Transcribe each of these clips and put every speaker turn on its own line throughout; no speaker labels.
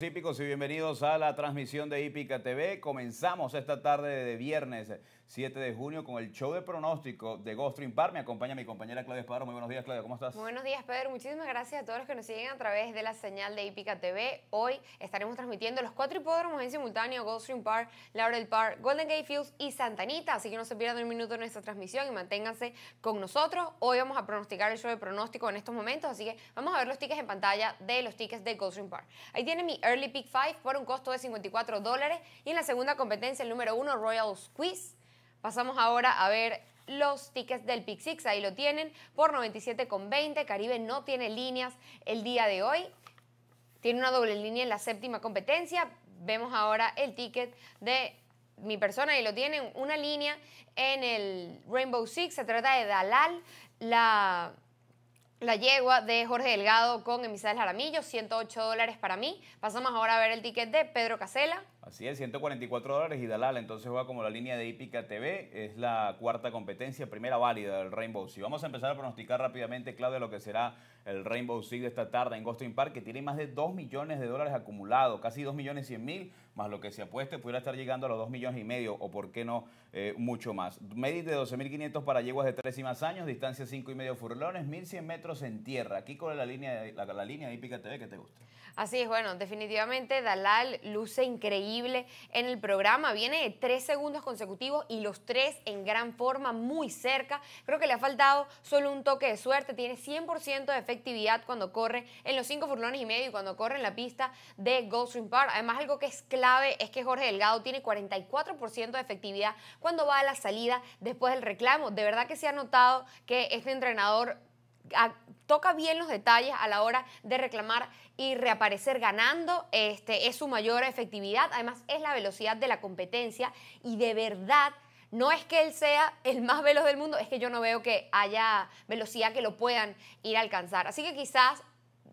Típicos y bienvenidos a la transmisión de Hípica TV. Comenzamos esta tarde de viernes 7 de junio con el show de pronóstico de Goldstream Park. Me acompaña mi compañera Claudia Espadaro. Muy buenos días, Claudia. ¿Cómo estás? buenos
días, Pedro. Muchísimas gracias a todos los que nos siguen a través de la señal de Hípica TV. Hoy estaremos transmitiendo los cuatro hipódromos en simultáneo: Goldstream Park, Laurel Park, Golden Gate Fields y Santanita. Así que no se pierdan un minuto en esta transmisión y manténganse con nosotros. Hoy vamos a pronosticar el show de pronóstico en estos momentos. Así que vamos a ver los tickets en pantalla de los tickets de Goldstream Park. Ahí tiene mi Early Pick 5 por un costo de 54 dólares. Y en la segunda competencia, el número 1, Royal Quiz. Pasamos ahora a ver los tickets del Pick 6. Ahí lo tienen por 97,20. Caribe no tiene líneas el día de hoy. Tiene una doble línea en la séptima competencia. Vemos ahora el ticket de mi persona y lo tienen una línea en el Rainbow Six. Se trata de Dalal. La la yegua de Jorge Delgado con Emisal Jaramillo, 108 dólares para mí. Pasamos ahora a ver el ticket de Pedro Casela,
Así es, 144 dólares y Dalal entonces juega como la línea de Hípica TV, es la cuarta competencia, primera válida del Rainbow si Vamos a empezar a pronosticar rápidamente, Claudia, lo que será el Rainbow Six de esta tarde en Ghosting Park, que tiene más de 2 millones de dólares acumulados casi 2 millones 100 mil, más lo que se apueste, pudiera estar llegando a los 2 millones y medio, o por qué no, eh, mucho más. Medit de 12.500 para yeguas de 3 y más años, distancia 5 y medio furlones, 1.100 metros en tierra. Aquí con la línea, la, línea de Hípica TV que te gusta.
Así es, bueno, definitivamente Dalal luce increíble en el programa. Viene de tres segundos consecutivos y los tres en gran forma, muy cerca. Creo que le ha faltado solo un toque de suerte. Tiene 100% de efectividad cuando corre en los cinco furlones y medio y cuando corre en la pista de Goldstream Park. Además, algo que es clave es que Jorge Delgado tiene 44% de efectividad cuando va a la salida después del reclamo. De verdad que se ha notado que este entrenador toca bien los detalles a la hora de reclamar y reaparecer ganando. Este, es su mayor efectividad, además es la velocidad de la competencia y de verdad no es que él sea el más veloz del mundo, es que yo no veo que haya velocidad que lo puedan ir a alcanzar. Así que quizás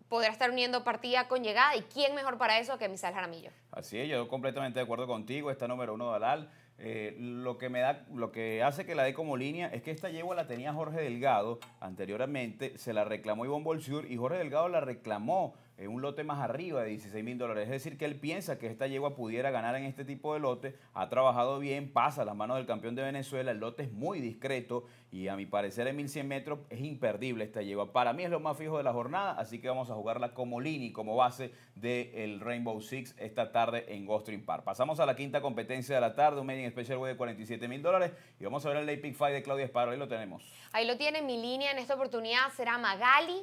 podrá estar uniendo partida con llegada y quién mejor para eso que Misal Jaramillo.
Así es, yo completamente de acuerdo contigo, está número uno Dalal. Eh, lo, que me da, lo que hace que la dé como línea es que esta yegua la tenía Jorge Delgado anteriormente, se la reclamó Ivonne Bolsur y Jorge Delgado la reclamó en un lote más arriba de 16 mil dólares. Es decir, que él piensa que esta yegua pudiera ganar en este tipo de lote, ha trabajado bien, pasa a las manos del campeón de Venezuela, el lote es muy discreto y a mi parecer en 1100 metros es imperdible esta lleva Para mí es lo más fijo de la jornada, así que vamos a jugarla como línea como base del Rainbow Six esta tarde en stream Park. Pasamos a la quinta competencia de la tarde, un medium special way de 47 mil dólares. Y vamos a ver el late pick fight de Claudia Esparo, Ahí lo tenemos.
Ahí lo tiene mi línea. En esta oportunidad será Magali.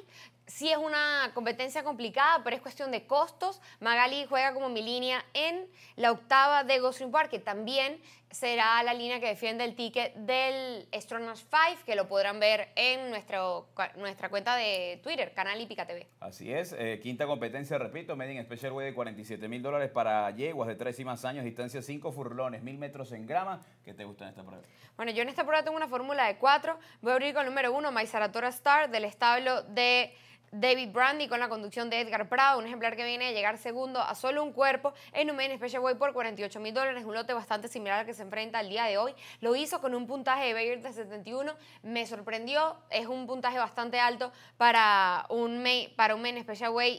Sí es una competencia complicada, pero es cuestión de costos. Magali juega como mi línea en la octava de stream Park, que también será la línea que defiende el ticket del Stronach 5, que lo podrán ver en nuestro, nuestra cuenta de Twitter, Canal Hípica TV.
Así es, eh, quinta competencia, repito, Median Special Way de 47 mil dólares para yeguas de 3 y más años, distancia 5 furlones, 1000 metros en grama. ¿Qué te gusta en esta prueba?
Bueno, yo en esta prueba tengo una fórmula de 4. Voy a abrir con el número 1, Maizaratora Star, del establo de... David Brandy con la conducción de Edgar Prado, un ejemplar que viene a llegar segundo a solo un cuerpo en un main Way por 48 mil dólares, un lote bastante similar al que se enfrenta al día de hoy. Lo hizo con un puntaje de Bayer de 71, me sorprendió, es un puntaje bastante alto para un Men para un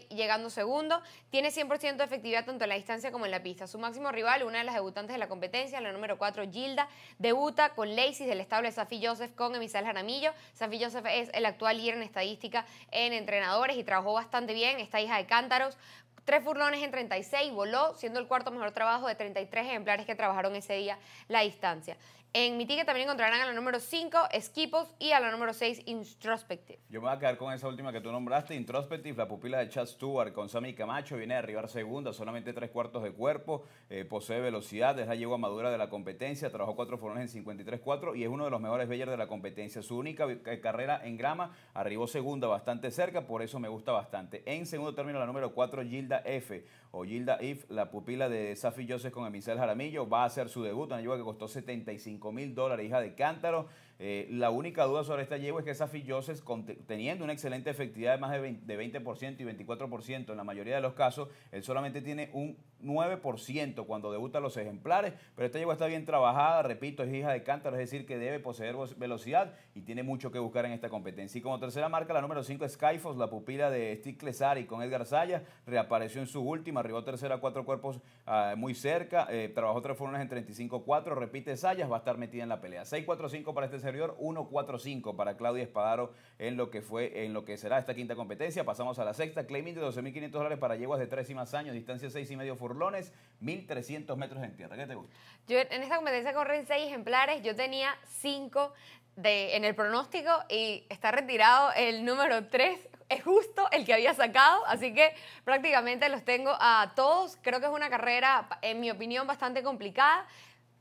llegando segundo. Tiene 100% de efectividad tanto en la distancia como en la pista. Su máximo rival, una de las debutantes de la competencia, la número 4, Gilda, debuta con Lacey del estable Safi Joseph con Emisal Jaramillo. Safi Joseph es el actual líder en estadística en entrenamiento y trabajó bastante bien. Esta hija de Cántaros, tres furlones en 36 voló, siendo el cuarto mejor trabajo de 33 ejemplares que trabajaron ese día la distancia. En mi ticket también encontrarán a la número 5, Esquipos, y a la número 6, Introspective.
Yo me voy a quedar con esa última que tú nombraste, Introspective, la pupila de Chad Stewart con Sammy Camacho, viene a arribar segunda, solamente tres cuartos de cuerpo, eh, posee velocidad, la llegó a madura de la competencia, trabajó cuatro forones en 53-4 y es uno de los mejores bellers de la competencia. Su única eh, carrera en grama arribó segunda bastante cerca, por eso me gusta bastante. En segundo término, la número 4, Gilda F Ojilda If, la pupila de Safi Joseph con Emisel Jaramillo, va a hacer su debut, una lluvia que costó 75 mil dólares, hija de Cántaro. Eh, la única duda sobre esta yegua es que esa Joseph, teniendo una excelente efectividad de más de 20%, y 24% en la mayoría de los casos, él solamente tiene un 9% cuando debuta los ejemplares, pero esta yegua está bien trabajada, repito, es hija de cántaro, es decir, que debe poseer velocidad y tiene mucho que buscar en esta competencia. Y como tercera marca, la número 5 Skyfos, la pupila de Steve Clesari con Edgar Sayas, reapareció en su última, arribó tercera a cuatro cuerpos ah, muy cerca, eh, trabajó tres fórmulas en 35-4, repite Sayas, va a estar metida en la pelea. 6-4-5 para este servidor, 1.45 para Claudia Espadaro en lo que fue, en lo que será esta quinta competencia. Pasamos a la sexta, claiming de 12.500 dólares para yeguas de 3 y más años, distancia 6 y medio furlones, 1.300 metros en tierra. ¿Qué te gusta?
Yo en esta competencia corren 6 ejemplares, yo tenía 5 de, en el pronóstico y está retirado el número 3, es justo el que había sacado, así que prácticamente los tengo a todos. Creo que es una carrera, en mi opinión, bastante complicada.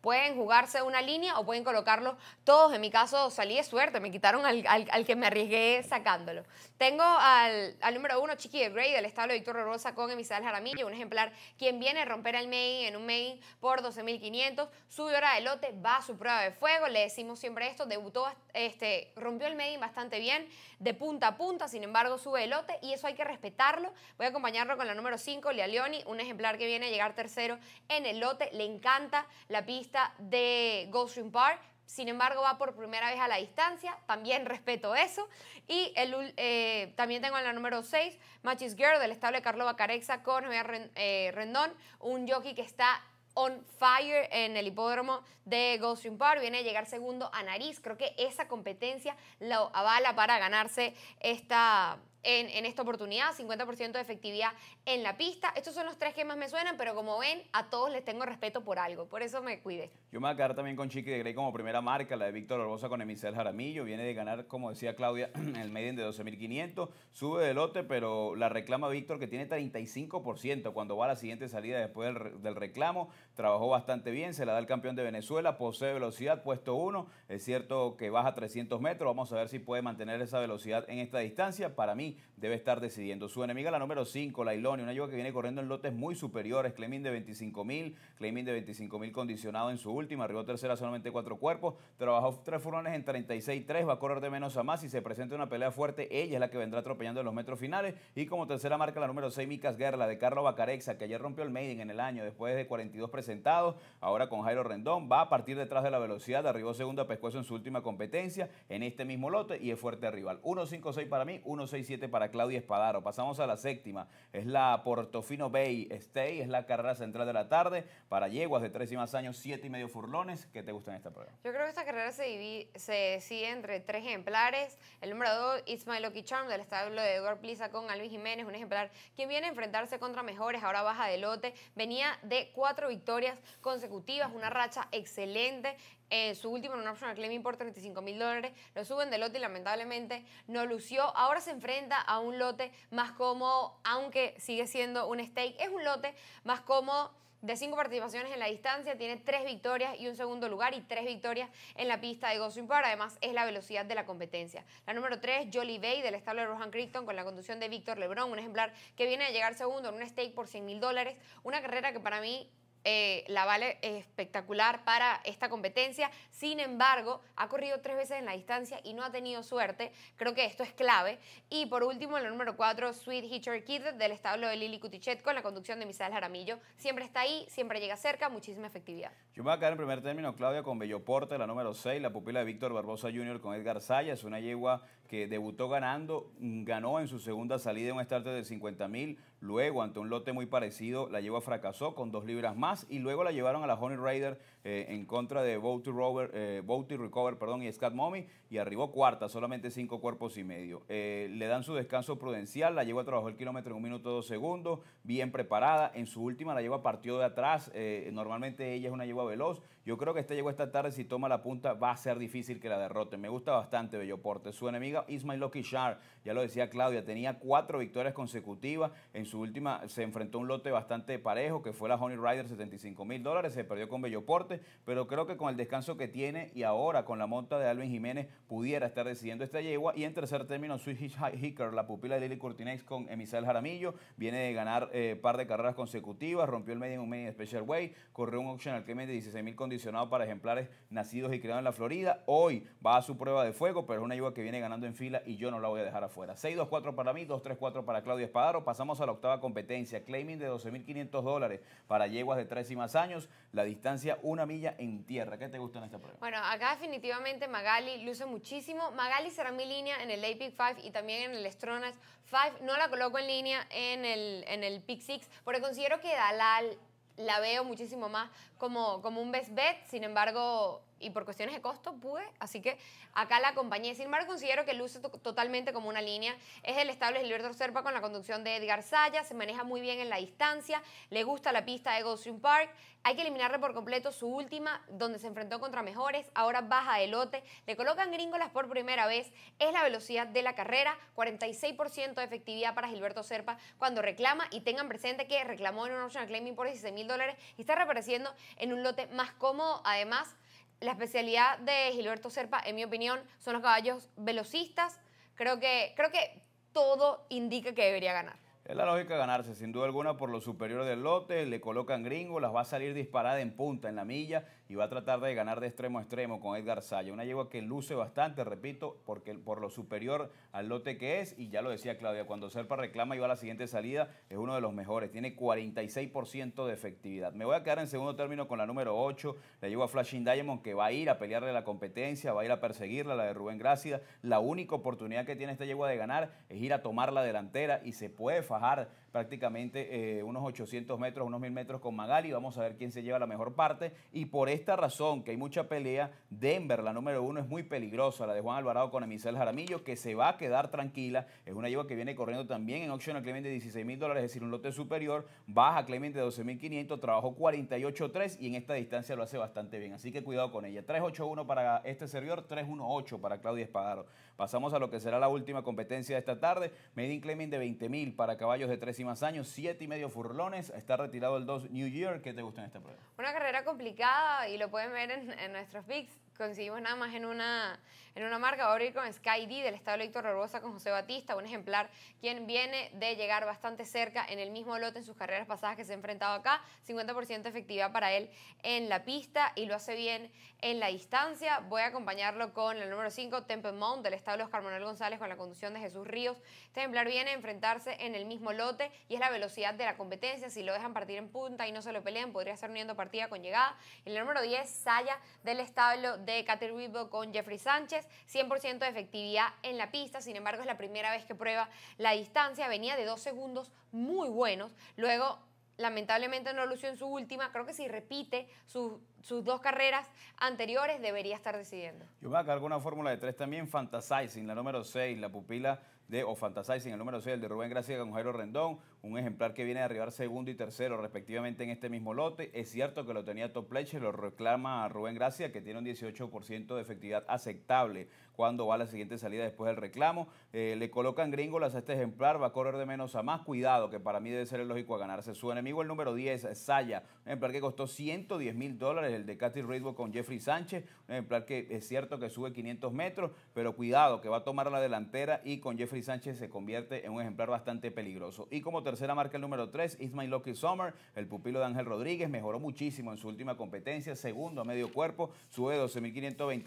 Pueden jugarse una línea o pueden colocarlos todos. En mi caso salí de suerte, me quitaron al, que me arriesgué sacándolo. Tengo al, número uno, Chiqui de Grey, del establo Víctor Rosa con Emisal Jaramillo, un ejemplar quien viene a romper el main en un main por 12.500, sube hora de lote, va a su prueba de fuego, le decimos siempre esto, debutó, este, rompió el main bastante bien, de punta a punta, sin embargo sube el lote y eso hay que respetarlo. Voy a acompañarlo con la número 5, Lealioni, un ejemplar que viene a llegar tercero en el lote, le encanta la pista de Stream Park. Sin embargo, va por primera vez a la distancia. También respeto eso. Y eh, también tengo en la número 6, Machis Girl, del estable Carlo Carexa con eh, Rendón, un jockey que está on fire en el hipódromo de Goldstream Park. Viene a llegar segundo a Nariz. Creo que esa competencia lo avala para ganarse esta, en, esta oportunidad, 50% de efectividad en la pista. Estos son los tres que más me suenan, pero como ven, a todos les tengo respeto por algo, por eso me cuide
Yo me voy a quedar también con Chiqui de Grey como primera marca, la de Víctor Orbosa con Emicel Jaramillo, viene de ganar, como decía Claudia, el median de 12.500, sube de lote, pero la reclama Víctor que tiene 35% cuando va a la siguiente salida después del, del reclamo, trabajó bastante bien, se la da el campeón de Venezuela, posee velocidad, puesto uno es cierto que baja 300 metros, vamos a ver si puede mantener esa velocidad en esta distancia, para mí debe estar decidiendo. Su enemiga, la número 5, la Iloni, una yegua que viene corriendo en lotes muy superiores. Clemín de 25 mil, Clemín de 25 mil condicionado en su última, arribó tercera solamente cuatro cuerpos, trabajó tres furones en 36-3, va a correr de menos a más y se presenta una pelea fuerte. Ella es la que vendrá atropellando en los metros finales. Y como tercera marca, la número 6, Micas Guerra, de Carlos Bacarexa, que ayer rompió el maiden en el año después de 42 presentados. Ahora con Jairo Rendón, va a partir detrás de la velocidad, arribó segunda pescuezo en su última competencia en este mismo lote y es fuerte rival. 1-5-6 para mí, 1-6-7 para Claudia Espadaro. Pasamos a la séptima, es la Portofino Bay Stay, es la carrera central de la tarde para yeguas de tres y más años, siete y medio furlones. ¿Qué te gusta en esta prueba?
Yo creo que esta carrera se, divide, se decide entre tres ejemplares. El número 2, It's My Lucky Charm, del establo de Edward Pliza con Alvin Jiménez, un ejemplar que viene a enfrentarse contra mejores, ahora baja de lote. Venía de cuatro victorias consecutivas, una racha excelente eh, su último en optional claiming por 35 mil dólares, lo suben de lote y lamentablemente no lució. Ahora se enfrenta a un lote más cómodo, aunque sigue siendo un stake, es un lote más cómodo de cinco participaciones en la distancia, tiene tres victorias y un segundo lugar y tres victorias en la pista de Goswin Park. Además, es la velocidad de la competencia. La número tres, Jolly Bay, del establo de Rohan Crichton, con la conducción de Víctor Lebron, un ejemplar que viene a llegar segundo en un stake por 100 mil dólares. Una carrera que para mí eh, la Vale espectacular para esta competencia. Sin embargo, ha corrido tres veces en la distancia y no ha tenido suerte. Creo que esto es clave. Y por último, el número cuatro, Sweet Hitcher Kid, del establo de Lili Cutichet, con la conducción de Misael Jaramillo. Siempre está ahí, siempre llega cerca, muchísima efectividad.
Yo me voy a quedar en primer término, Claudia, con Belloporte, la número seis, la pupila de Víctor Barbosa Jr. con Edgar Sayas, una yegua que debutó ganando, ganó en su segunda salida un start de 50 mil, Luego, ante un lote muy parecido, la lleva fracasó con dos libras más y luego la llevaron a la Honey Raider eh, en contra de Robert eh, Recover perdón, y Scat Mommy y arribó cuarta, solamente cinco cuerpos y medio. Eh, le dan su descanso prudencial, la a trabajó el kilómetro en un minuto dos segundos, bien preparada. En su última la lleva partió de atrás, normalmente ella es una lleva veloz, yo creo que este llegó esta tarde, si toma la punta va a ser difícil que la derrote. Me gusta bastante Belloporte. Su enemiga Ismail Shark, ya lo decía Claudia, tenía cuatro victorias consecutivas. En su última se enfrentó a un lote bastante parejo, que fue la Honey Rider, 75 mil dólares. Se perdió con Belloporte, pero creo que con el descanso que tiene y ahora con la monta de Alvin Jiménez pudiera estar decidiendo esta yegua. Y en tercer término, Swiss Hicker, la pupila de Lily Cortinex con Emisel Jaramillo, viene de ganar eh, par de carreras consecutivas, rompió el medium, medio special way, corrió un auction al que de 16 mil condiciones para ejemplares nacidos y criados en la Florida. Hoy va a su prueba de fuego, pero es una yegua que viene ganando en fila y yo no la voy a dejar afuera. 6-2-4 para mí, 2-3-4 para Claudia Espadaro. Pasamos a la octava competencia. Claiming de 12.500 dólares para yeguas de 3 y más años. La distancia una milla en tierra. ¿Qué te gusta en esta prueba?
Bueno, acá definitivamente Magali luce muchísimo. Magali será mi línea en el APIC 5 y también en el Estronas 5. No la coloco en línea en el, en el PIC 6 porque considero que Dalal la veo muchísimo más como, como un best bet, sin embargo, y por cuestiones de costo pude, así que acá la acompañé. Sin embargo, considero que luce totalmente como una línea. Es el estable Gilberto Serpa con la conducción de Edgar Saya, se maneja muy bien en la distancia, le gusta la pista de Goldstream Park. Hay que eliminarle por completo su última, donde se enfrentó contra mejores, ahora baja de lote, le colocan gringolas por primera vez, es la velocidad de la carrera, 46% de efectividad para Gilberto Serpa cuando reclama y tengan presente que reclamó en un optional claiming por 16 mil dólares y está reapareciendo en un lote más cómodo, además la especialidad de Gilberto Serpa, en mi opinión, son los caballos velocistas. Creo que, creo que todo indica que debería ganar.
Es la lógica ganarse, sin duda alguna, por lo superior del lote. Le colocan gringo, las va a salir disparada en punta, en la milla, y va a tratar de ganar de extremo a extremo con Edgar Salla. Una yegua que luce bastante, repito, porque, por lo superior al lote que es. Y ya lo decía Claudia, cuando Serpa reclama y va a la siguiente salida, es uno de los mejores. Tiene 46% de efectividad. Me voy a quedar en segundo término con la número 8. La yegua Flashing Diamond, que va a ir a pelearle la competencia, va a ir a perseguirla, la de Rubén Grácida. La única oportunidad que tiene esta yegua de ganar es ir a tomar la delantera y se puede bajar prácticamente eh, unos 800 metros, unos 1000 metros con Magali. Vamos a ver quién se lleva la mejor parte. Y por esta razón, que hay mucha pelea, Denver, la número uno, es muy peligrosa, la de Juan Alvarado con Emisel Jaramillo, que se va a quedar tranquila. Es una yegua que viene corriendo también en auction a Clemente de 16 mil dólares, es decir, un lote superior. Baja Clemente de 12 mil 500, trabajó 48.3 y en esta distancia lo hace bastante bien. Así que cuidado con ella. 381 para este servidor, 318 para Claudia Espadaro. Pasamos a lo que será la última competencia de esta tarde. Medin Clemen de 20 mil para caballos de tres y más años, siete y medio furlones. Está retirado el 2 New Year. ¿Qué te gusta en esta prueba?
Una carrera complicada y lo pueden ver en, nuestros pics coincidimos nada más en una, en una marca. Va a abrir con Sky D del estado de Héctor con José Batista, un ejemplar quien viene de llegar bastante cerca en el mismo lote en sus carreras pasadas que se ha enfrentado acá. 50% efectiva para él en la pista y lo hace bien en la distancia. Voy a acompañarlo con el número 5, Temple Mount del estado de González con la conducción de Jesús Ríos. Este ejemplar viene a enfrentarse en el mismo lote y es la velocidad de la competencia. Si lo dejan partir en punta y no se lo pelean, podría estar uniendo partida con llegada. El número 10, Saya del establo de Cater con Jeffrey Sánchez, 100% de efectividad en la pista, sin embargo es la primera vez que prueba la distancia, venía de dos segundos muy buenos, luego lamentablemente no lució en su última, creo que si repite su sus dos carreras anteriores debería estar decidiendo.
Yo me cargo una fórmula de tres también, Fantasizing, la número 6, la pupila de, o Fantasizing, el número 6, el de Rubén Gracia con Jairo Rendón, un ejemplar que viene de arribar segundo y tercero respectivamente en este mismo lote. Es cierto que lo tenía Top Leche, lo reclama Rubén Gracia, que tiene un 18% de efectividad aceptable cuando va a la siguiente salida después del reclamo. Eh, le colocan gringolas a este ejemplar, va a correr de menos a más. Cuidado, que para mí debe ser el lógico a ganarse. Su enemigo, el número 10, Saya, un ejemplar que costó 110 mil dólares el de Cathy Redwood con Jeffrey Sánchez, un ejemplar que es cierto que sube 500 metros, pero cuidado que va a tomar la delantera y con Jeffrey Sánchez se convierte en un ejemplar bastante peligroso. Y como tercera marca el número 3, Is My Lucky Summer, el pupilo de Ángel Rodríguez, mejoró muchísimo en su última competencia, segundo a medio cuerpo, sube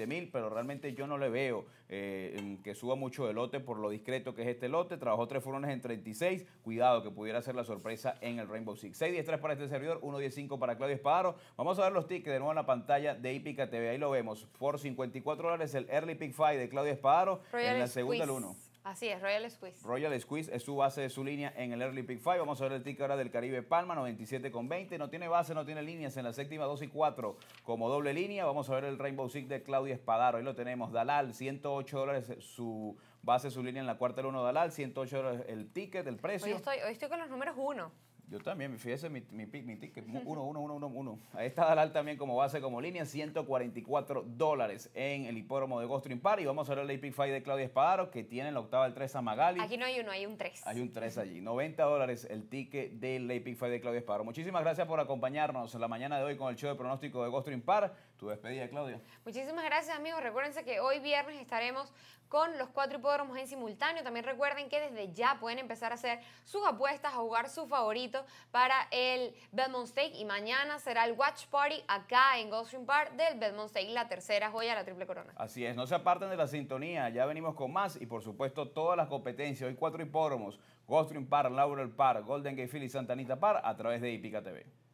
mil pero realmente yo no le veo eh, que suba mucho el lote por lo discreto que es este lote. Trabajó tres furones en 36. Cuidado que pudiera ser la sorpresa en el Rainbow Six. 6-10-3 para este servidor, 1-10-5 para Claudio Espadaro. Vamos a ver los tickets de nuevo en la pantalla de Ipica TV. Ahí lo vemos. Por 54 dólares el Early Pick five de Claudio Espadaro. en la segunda el 1.
Así es, Royal Squeeze.
Royal Squeeze es su base de su línea en el Early Pick 5. Vamos a ver el ticket ahora del Caribe Palma, 97,20. con 20. No tiene base, no tiene líneas en la séptima, 2 y 4 como doble línea. Vamos a ver el Rainbow Six de Claudia Espadaro. Ahí lo tenemos. Dalal, 108 dólares su base, su línea en la cuarta el 1 Dalal, 108 dólares el ticket, el precio. estoy,
hoy estoy con los números 1.
Yo también, fíjese mi, mi, mi ticket, 1, 1, 1, 1, 1. Ahí está Dalal también como base, como línea, 144 dólares en el hipódromo de Ghost Park. Y vamos a ver el pick fight de Claudia Espadaro, que tiene en la octava el 3 a Magali. Aquí no hay
uno, hay un 3. Hay
un 3 allí. 90 dólares el ticket del late pick fight de Claudia Espadaro. Muchísimas gracias por acompañarnos en la mañana de hoy con el show de pronóstico de Ghost Park tu despedida, Claudia.
Muchísimas gracias, amigos. Recuérdense que hoy viernes estaremos con los cuatro hipódromos en simultáneo. También recuerden que desde ya pueden empezar a hacer sus apuestas, a jugar su favorito para el Belmont Stake. Y mañana será el Watch Party acá en Goldstream Park del Belmont Stake, la tercera joya, la triple corona.
Así es, no se aparten de la sintonía. Ya venimos con más y, por supuesto, todas las competencias. Hoy cuatro hipódromos: Goldstream Park, Laurel Park, Golden Gate y Santa Anita Park, a través de Ipica TV.